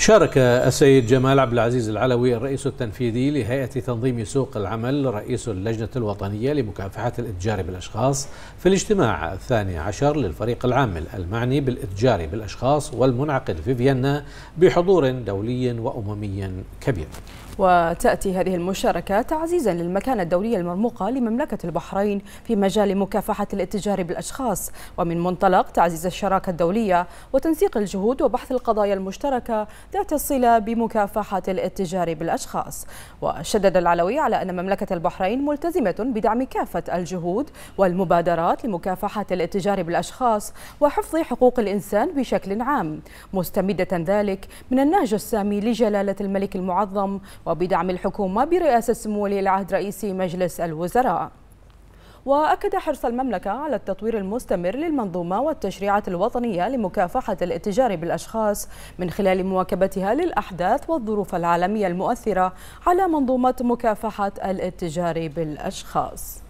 شارك السيد جمال عبد العزيز العلوي الرئيس التنفيذي لهيئة تنظيم سوق العمل رئيس اللجنة الوطنية لمكافحة الإتجار بالأشخاص في الاجتماع الثاني عشر للفريق العامل المعني بالإتجار بالأشخاص والمنعقد في فيينا بحضور دولي وأممي كبير وتأتي هذه المشاركة تعزيزا للمكانة الدولية المرموقة لمملكة البحرين في مجال مكافحة الاتجار بالأشخاص ومن منطلق تعزيز الشراكة الدولية وتنسيق الجهود وبحث القضايا المشتركة ذات الصلة بمكافحة الاتجار بالأشخاص وشدد العلوي على أن مملكة البحرين ملتزمة بدعم كافة الجهود والمبادرات لمكافحة الاتجار بالأشخاص وحفظ حقوق الإنسان بشكل عام مستمدة ذلك من النهج السامي لجلالة الملك المعظم وبدعم الحكومة برئاسة سمو ولي العهد رئيس مجلس الوزراء وأكد حرص المملكة على التطوير المستمر للمنظومة والتشريعات الوطنية لمكافحة الاتجار بالأشخاص من خلال مواكبتها للأحداث والظروف العالمية المؤثرة على منظومة مكافحة الاتجار بالأشخاص